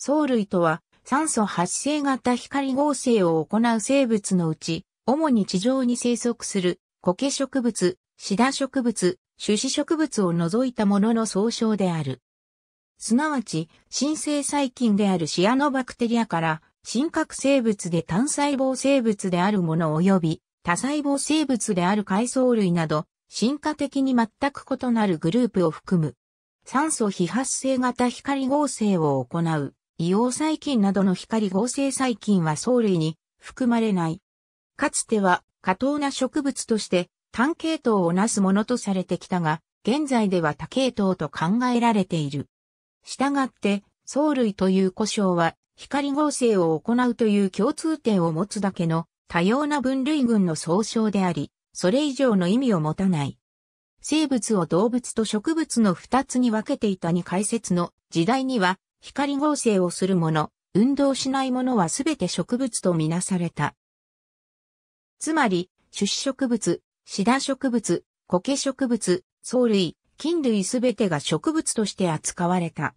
藻類とは、酸素発生型光合成を行う生物のうち、主に地上に生息する苔植物、シダ植物、種子植物を除いたものの総称である。すなわち、新生細菌であるシアノバクテリアから、真核生物で単細胞生物であるもの及び、多細胞生物である海藻類など、進化的に全く異なるグループを含む。酸素非発生型光合成を行う。硫黄細菌などの光合成細菌は藻類に含まれない。かつては、過当な植物として、単系統をなすものとされてきたが、現在では多系統と考えられている。したがって、藻類という故障は、光合成を行うという共通点を持つだけの多様な分類群の総称であり、それ以上の意味を持たない。生物を動物と植物の二つに分けていたに解説の時代には、光合成をするもの、運動しないものはすべて植物とみなされた。つまり、種子植物、シダ植物、コケ植物、藻類、菌類すべてが植物として扱われた。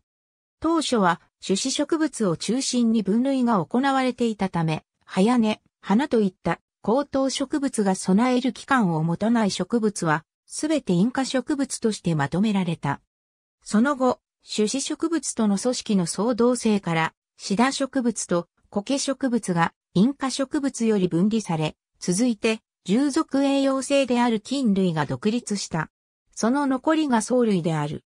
当初は種子植物を中心に分類が行われていたため、早根、花といった高等植物が備える期間を持たない植物は、すべて因果植物としてまとめられた。その後、種子植物との組織の相同性から、シダ植物と苔植物がインカ植物より分離され、続いて、従属栄養性である菌類が独立した。その残りが藻類である。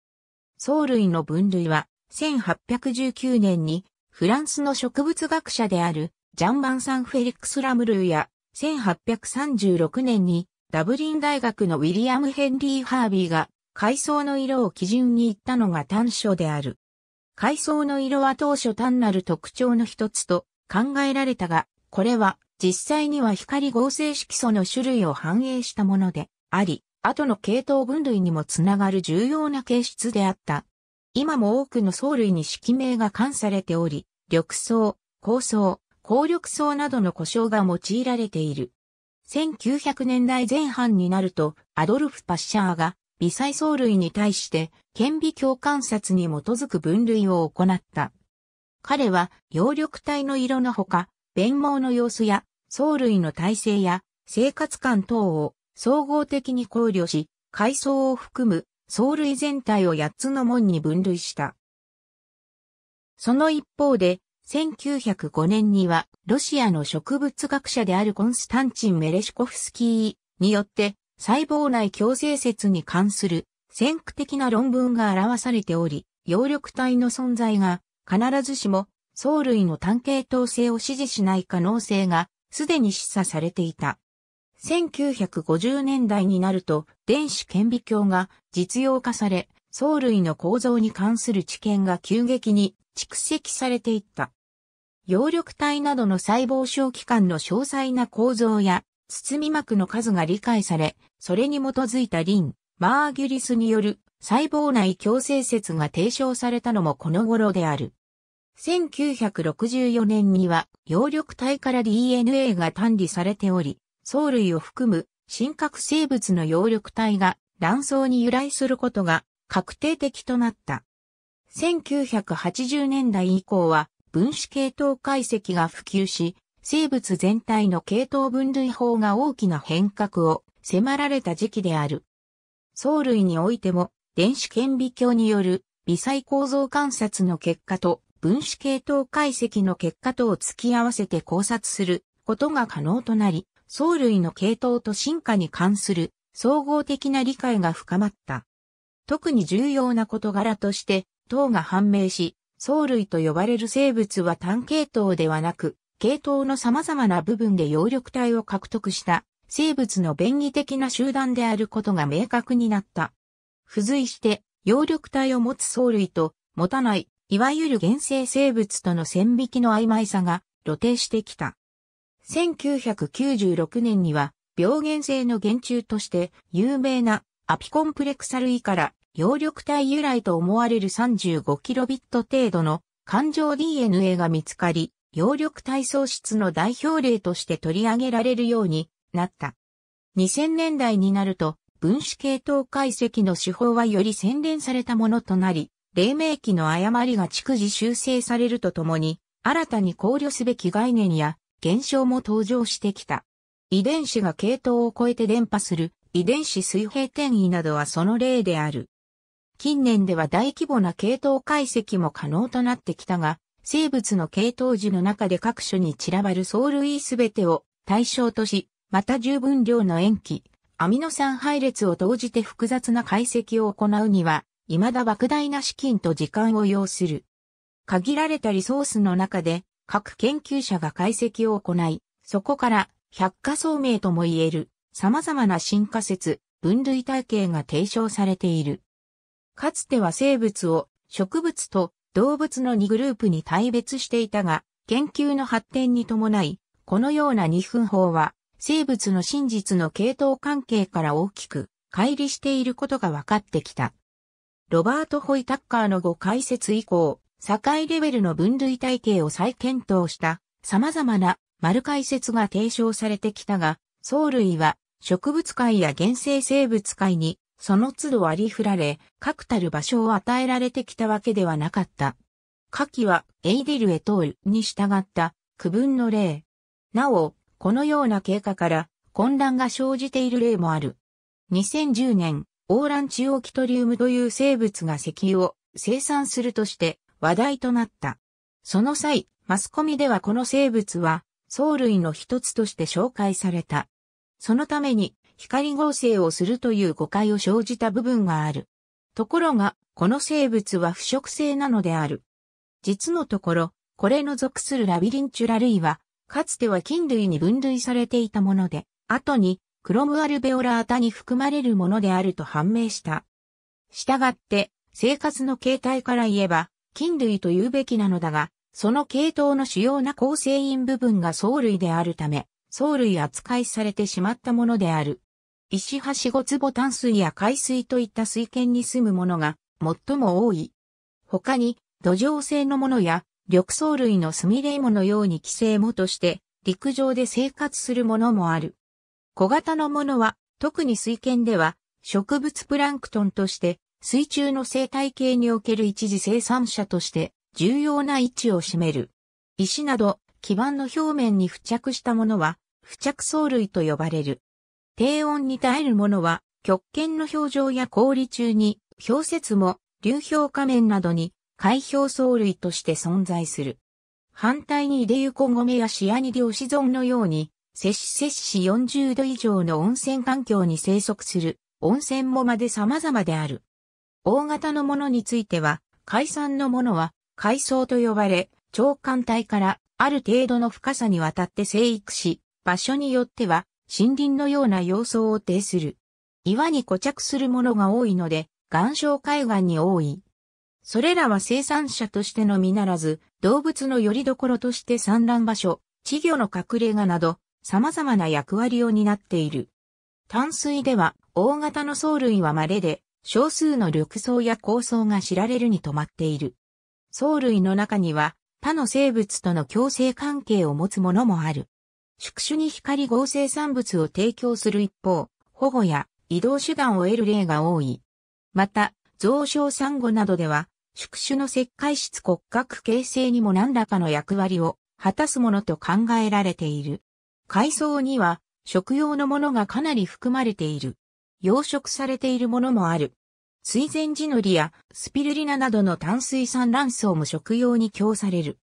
藻類の分類は、1819年に、フランスの植物学者である、ジャンバン・サン・フェリックス・ラムルーや、1836年に、ダブリン大学のウィリアム・ヘンリー・ハービーが、海藻の色を基準に言ったのが短所である。海藻の色は当初単なる特徴の一つと考えられたが、これは実際には光合成色素の種類を反映したものであり、後の系統分類にもつながる重要な形質であった。今も多くの藻類に色名が冠されており、緑藻、高層、高緑層などの故障が用いられている。1900年代前半になると、アドルフ・パッシャーが微細藻類に対して、顕微鏡観察に基づく分類を行った。彼は、葉緑体の色のほか、鞭毛の様子や、藻類の耐性や、生活感等を総合的に考慮し、海藻を含む藻類全体を8つの門に分類した。その一方で、1905年には、ロシアの植物学者であるコンスタンチン・メレシコフスキーによって、細胞内共生説に関する先駆的な論文が表されており、葉緑体の存在が必ずしも藻類の単系統性を支持しない可能性がすでに示唆されていた。1950年代になると電子顕微鏡が実用化され、藻類の構造に関する知見が急激に蓄積されていった。葉緑体などの細胞小器官の詳細な構造や包み膜の数が理解され、それに基づいたリン、マーギュリスによる細胞内共生説が提唱されたのもこの頃である。1964年には、葉緑体から DNA が単理されており、藻類を含む真核生物の葉緑体が卵巣に由来することが確定的となった。1980年代以降は分子系統解析が普及し、生物全体の系統分類法が大きな変革を迫られた時期である。藻類においても、電子顕微鏡による微細構造観察の結果と分子系統解析の結果とを突き合わせて考察することが可能となり、藻類の系統と進化に関する総合的な理解が深まった。特に重要な事柄として、等が判明し、藻類と呼ばれる生物は単系統ではなく、系統の様々な部分で葉緑体を獲得した生物の便宜的な集団であることが明確になった。付随して、葉緑体を持つ藻類と持たない、いわゆる原生生物との線引きの曖昧さが露呈してきた。1996年には、病原性の原虫として有名なアピコンプレクサ類から葉緑体由来と思われる 35kb 程度の感情 DNA が見つかり、揚力体操室の代表例として取り上げられるようになった。2000年代になると、分子系統解析の手法はより洗練されたものとなり、黎明期の誤りが逐次修正されるとともに、新たに考慮すべき概念や現象も登場してきた。遺伝子が系統を超えて伝播する遺伝子水平転移などはその例である。近年では大規模な系統解析も可能となってきたが、生物の系統樹の中で各所に散らばる藻類すべてを対象とし、また十分量の塩基、アミノ酸配列を投じて複雑な解析を行うには、未だ莫大な資金と時間を要する。限られたリソースの中で、各研究者が解析を行い、そこから百科総明とも言える様々な進化説、分類体系が提唱されている。かつては生物を植物と動物の2グループに大別していたが、研究の発展に伴い、このような二分法は、生物の真実の系統関係から大きく乖離していることが分かってきた。ロバート・ホイ・タッカーの5解説以降、境レベルの分類体系を再検討した様々な丸解説が提唱されてきたが、藻類は植物界や原生生物界にその都度ありふられ、確たる場所を与えられてきたわけではなかった。下記は、エイディルエトールに従った区分の例。なお、このような経過から混乱が生じている例もある。2010年、オーランチオキトリウムという生物が石油を生産するとして話題となった。その際、マスコミではこの生物は、藻類の一つとして紹介された。そのために、光合成をするという誤解を生じた部分がある。ところが、この生物は腐食性なのである。実のところ、これの属するラビリンチュラ類は、かつては菌類に分類されていたもので、後にクロムアルベオラータに含まれるものであると判明した。したがって、生活の形態から言えば、菌類と言うべきなのだが、その系統の主要な構成因部分が藻類であるため、藻類扱いされてしまったものである。石橋五坪淡水や海水といった水圏に住むものが最も多い。他に土壌性のものや緑藻類のスミレイモのように寄生もとして陸上で生活するものもある。小型のものは特に水圏では植物プランクトンとして水中の生態系における一時生産者として重要な位置を占める。石など基板の表面に付着したものは付着藻類と呼ばれる。低温に耐えるものは、極限の表情や氷中に、氷雪も、流氷仮面などに、海氷藻類として存在する。反対に出デユコゴやシアニデオシゾンのように、摂氏摂氏40度以上の温泉環境に生息する温泉もまで様々である。大型のものについては、海産のものは海藻と呼ばれ、長環帯からある程度の深さにわたって生育し、場所によっては森林のような様相を呈する。岩に固着するものが多いので、岩礁海岸に多い。それらは生産者としてのみならず、動物の拠り所として産卵場所、稚魚の隠れ家など、様々な役割を担っている。淡水では、大型の藻類は稀で、少数の緑藻や高想が知られるに止まっている。藻類の中には、他の生物との共生関係を持つものもある。宿主に光合成産物を提供する一方、保護や移動手段を得る例が多い。また、増床産後などでは、宿主の石灰質骨格形成にも何らかの役割を果たすものと考えられている。海藻には食用のものがかなり含まれている。養殖されているものもある。水前地のりやスピルリナなどの淡水産卵層も食用に供される。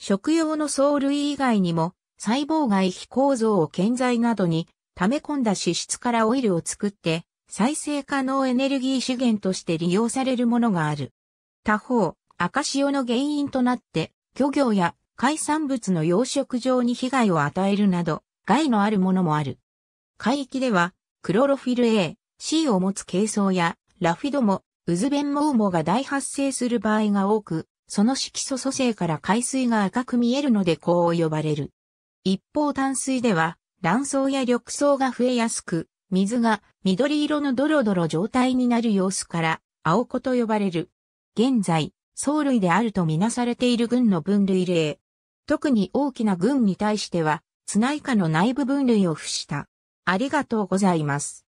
食用の藻類以外にも細胞外非構造を建材などに溜め込んだ脂質からオイルを作って再生可能エネルギー資源として利用されるものがある。他方、赤潮の原因となって漁業や海産物の養殖場に被害を与えるなど害のあるものもある。海域ではクロロフィル A、C を持つ軽藻やラフィドもウズベンモウモが大発生する場合が多く、その色素組成から海水が赤く見えるのでこう呼ばれる。一方淡水では、卵巣や緑藻が増えやすく、水が緑色のドロドロ状態になる様子から、青子と呼ばれる。現在、藻類であるとみなされている群の分類例。特に大きな群に対しては、ツナイカの内部分類を付した。ありがとうございます。